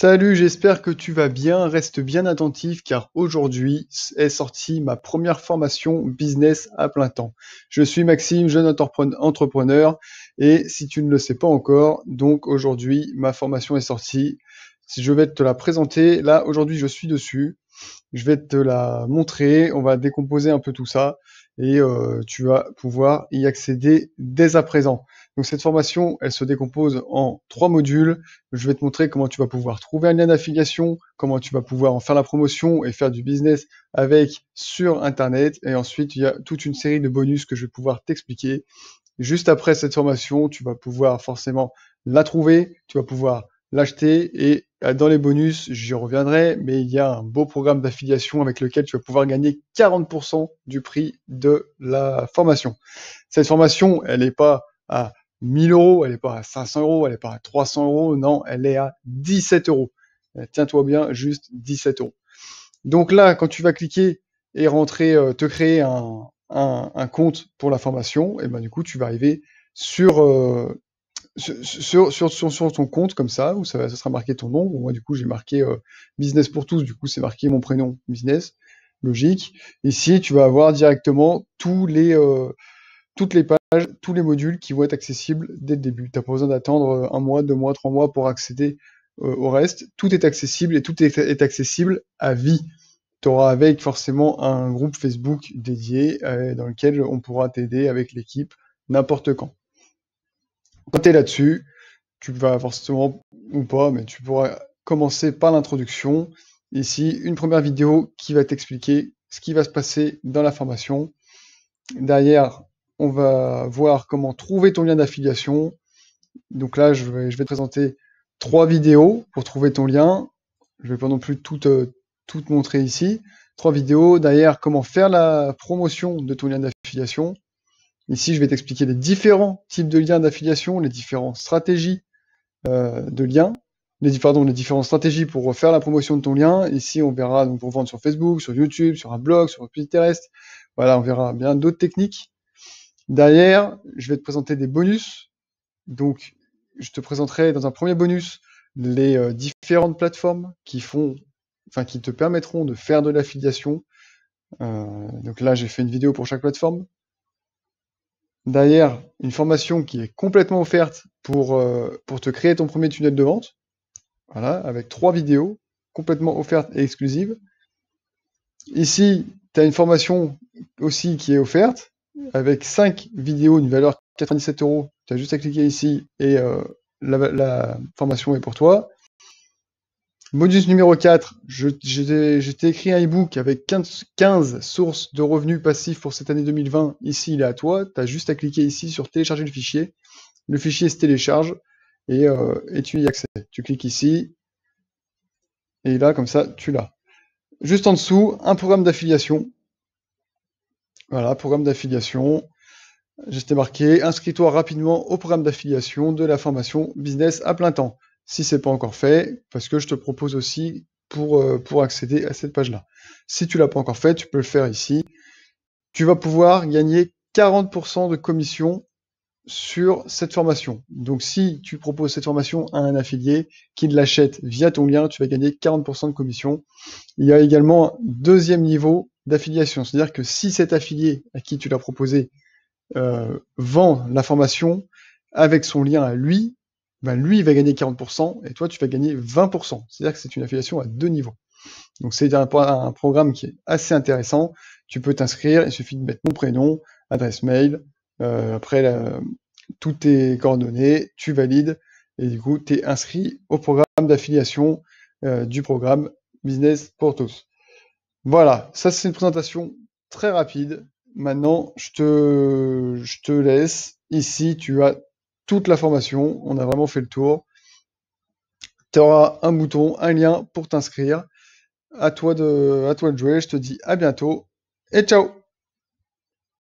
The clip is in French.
Salut, j'espère que tu vas bien. Reste bien attentif car aujourd'hui est sortie ma première formation business à plein temps. Je suis Maxime, jeune entrepreneur et si tu ne le sais pas encore, donc aujourd'hui ma formation est sortie. Si je vais te la présenter, là aujourd'hui je suis dessus. Je vais te la montrer, on va décomposer un peu tout ça et euh, tu vas pouvoir y accéder dès à présent. Donc cette formation, elle se décompose en trois modules. Je vais te montrer comment tu vas pouvoir trouver un lien d'affiliation, comment tu vas pouvoir en faire la promotion et faire du business avec sur Internet. Et ensuite, il y a toute une série de bonus que je vais pouvoir t'expliquer. Juste après cette formation, tu vas pouvoir forcément la trouver, tu vas pouvoir l'acheter et euh, dans les bonus, j'y reviendrai, mais il y a un beau programme d'affiliation avec lequel tu vas pouvoir gagner 40% du prix de la formation. Cette formation, elle n'est pas à 1000 euros, elle n'est pas à 500 euros, elle n'est pas à 300 euros, non, elle est à 17 euros. Euh, tiens-toi bien, juste 17 euros. Donc là, quand tu vas cliquer et rentrer, euh, te créer un, compte pour la formation, et eh ben du coup, tu vas arriver euh, sur, sur, sur, ton compte comme ça, où ça, sera marqué ton nom. Moi, du coup, j'ai marqué business pour tous, du coup, c'est marqué mon prénom, business, logique. Ici, tu vas avoir directement tous les, toutes les pages tous les modules qui vont être accessibles dès le début. Tu n'as pas besoin d'attendre euh, un mois, deux mois, trois mois pour accéder euh, au reste. Tout est accessible et tout est, accessible à vie. Tu auras avec forcément un groupe Facebook dédié euh, dans lequel on pourra t'aider avec l'équipe n'importe quand. Quand tu es là-dessus, tu vas forcément ou pas, mais tu pourras commencer par l'introduction. Ici, une première vidéo qui va t'expliquer ce qui va se passer dans la formation. Derrière, on va voir comment trouver ton lien d'affiliation. Donc là, je vais, je vais, te présenter trois vidéos pour trouver ton lien. Je vais pas non plus tout, euh, tout montrer ici. Trois vidéos. Derrière, comment faire la promotion de ton lien d'affiliation. Ici, je vais t'expliquer les différents types de liens d'affiliation, les différentes stratégies euh, de liens, les, pardon, les différentes stratégies pour faire la promotion de ton lien. Ici, on verra donc pour vendre sur Facebook, sur YouTube, sur un blog, sur Pinterest. Voilà, on verra bien d'autres techniques. Derrière, je vais te présenter des bonus. Donc, je te présenterai dans un premier bonus les euh, différentes plateformes qui font, enfin, qui te permettront de faire de l'affiliation. Euh, donc là, j'ai fait une vidéo pour chaque plateforme. Derrière, une formation qui est complètement offerte pour, euh, pour te créer ton premier tunnel de vente. Voilà, avec trois vidéos complètement offertes et exclusives. Ici, tu as une formation aussi qui est offerte avec 5 vidéos d'une valeur 97 euros. Tu as juste à cliquer ici et euh, la, formation est pour toi. Modus numéro 4, je, t'ai écrit un e-book avec 15, sources de revenus passifs pour cette année 2020. Ici, il est à toi. Tu as juste à cliquer ici sur télécharger le fichier. Le fichier se télécharge et, euh, et tu y accèdes. Tu cliques ici et là, comme ça, tu l'as. Juste en dessous, un programme d'affiliation voilà, programme d'affiliation. J'étais marqué, inscris-toi rapidement au programme d'affiliation de la formation business à plein temps, si ce n'est pas encore fait, parce que je te propose aussi pour, euh, pour accéder à cette page-là. Si tu ne l'as pas encore fait, tu peux le faire ici. Tu vas pouvoir gagner 40% de commission sur cette formation. Donc si tu proposes cette formation à un affilié qui l'achète via ton lien, tu vas gagner 40% de commission. Il y a également un deuxième niveau d'affiliation. C'est-à-dire que si cet affilié à qui tu l'as proposé euh, vend la formation avec son lien à lui, ben lui il va gagner 40% et toi tu vas gagner 20%. C'est-à-dire que c'est une affiliation à deux niveaux. Donc c'est un, programme qui est assez intéressant. Tu peux t'inscrire, il suffit de mettre ton prénom, adresse mail, euh, après tout toutes tes coordonnées, tu valides et du coup tu es inscrit au programme d'affiliation euh, du programme Business pour tous. Voilà, ça c'est une présentation très rapide. Maintenant, je te, je te laisse. Ici, tu as toute la formation. On a vraiment fait le tour. Tu auras un bouton, un lien pour t'inscrire. À toi de, à toi de jouer. Je te dis à bientôt et ciao